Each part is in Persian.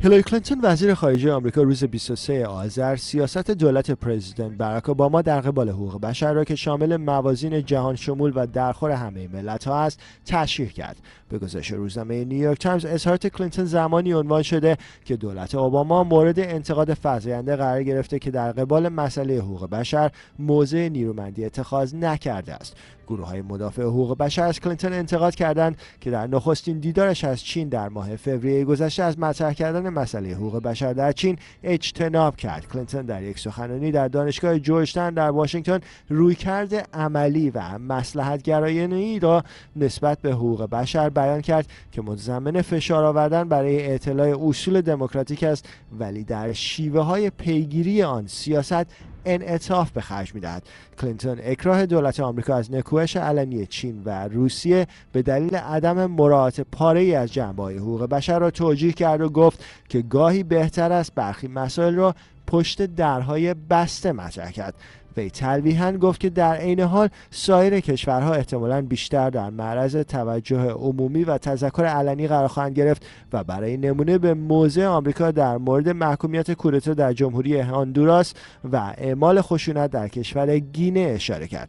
هیلاری کلینتون وزیر خارجه آمریکا روز 23 آذر سیاست دولت پرزیدنت براک اوباما در قبال حقوق بشر را که شامل موازین جهان شمول و درخور همه ملت ها است تشریح کرد به گزارش روزنامه نیویورک تایمز اظهارات کلینتون زمانی عنوان شده که دولت اوباما مورد انتقاد فزاینده قرار گرفته که در قبال مسئله حقوق بشر موضع نیرومندی اتخاذ نکرده است گروه های مدافع حقوق بشر از کلینتون انتقاد کردند که در نخستین دیدارش از چین در ماه فوریه گذشته از مطرح کردن مسئله حقوق بشر در چین اجتناب کرد کلینتون در یک سخنرانی در دانشگاه جورجتن در واشنگتن رویکرد عملی و مسلحت گرایانه را نسبت به حقوق بشر بیان کرد که متضمن فشار آوردن برای اطلاع اصول دموکراتیک است ولی در شیوه های پیگیری آن سیاست انعطاف به خرج میدهد کلینتون اکراه دولت آمریکا از نکوهش علنی چین و روسیه به دلیل عدم مراعات پاره ای از جنبه حقوق بشر را توجیه کرد و گفت که گاهی بهتر است برخی مسائل را پشت درهای بسته مطرح کرد وی تلویحا گفت که در عین حال سایر کشورها احتمالا بیشتر در معرض توجه عمومی و تذکر علنی قرار خواهند گرفت و برای نمونه به موضع آمریکا در مورد محکومیت کودتا در جمهوری هاندوراس و اعمال خشونت در کشور گینه اشاره کرد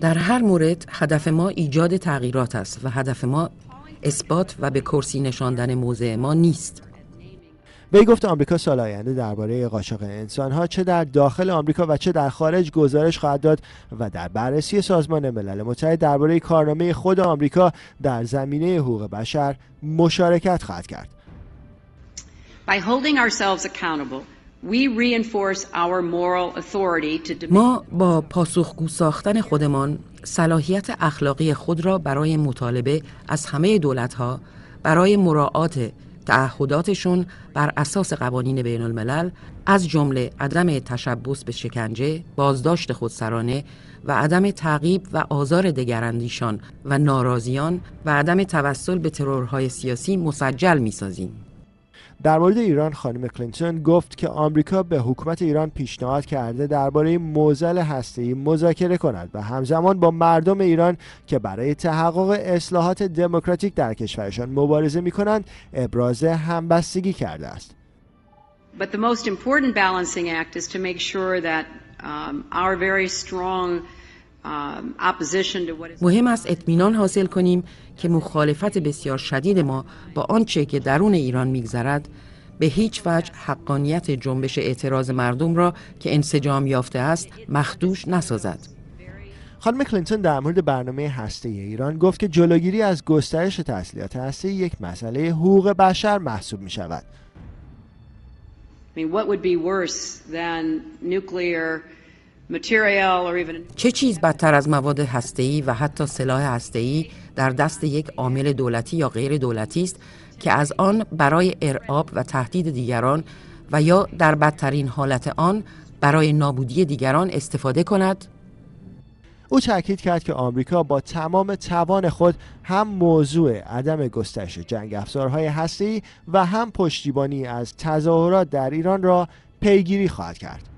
در هر مورد هدف ما ایجاد تغییرات است و هدف ما اثبات و به کرسی نشاندن موضع ما نیست وی گفت آمریکا سال آینده درباره قاچاق انسانها چه در داخل آمریکا و چه در خارج گزارش خواهد داد و در بررسی سازمان ملل متحد درباره کارنامه خود آمریکا در زمینه حقوق بشر مشارکت خواهد کرد. By ourselves accountable ما با پاسخگو ساختن خودمان صلاحیت اخلاقی خود را برای مطالبه از همه دولتها برای مراعات تعهداتشون بر اساس قوانین بین الملل از جمله عدم تشبس به شکنجه، بازداشت خودسرانه و عدم تعقیب و آزار دگراندیشان و ناراضیان و عدم توسل به ترورهای سیاسی مسجل می‌سازیم. در مورد ایران خانم کلینتون گفت که آمریکا به حکومت ایران پیشنهاد کرده درباره موزل هستی مذاکره کند و همزمان با مردم ایران که برای تحقق اصلاحات دموکراتیک در کشورشان مبارزه می‌کنند ابراز همبستگی کرده است. But the most important balancing act is to make sure that um, our very strong مهم است اطمینان حاصل کنیم که مخالفت بسیار شدید ما با آنچه که درون ایران میگذرد به هیچ وجه حقانیت جنبش اعتراض مردم را که انسجام یافته است مخدوش نسازد خانم کلینتون در مورد برنامه هسته ایران گفت که جلوگیری از گسترش تسلیحات هسته یک مسئله حقوق بشر محسوب می شود. mean, what would be worse than nuclear... چه چیز بدتر از مواد هسته‌ای و حتی سلاح هسته‌ای در دست یک عامل دولتی یا غیر دولتی است که از آن برای ارعاب و تهدید دیگران و یا در بدترین حالت آن برای نابودی دیگران استفاده کند؟ او تاکید کرد که آمریکا با تمام توان خود هم موضوع عدم گسترش جنگ افزارهای هستی و هم پشتیبانی از تظاهرات در ایران را پیگیری خواهد کرد.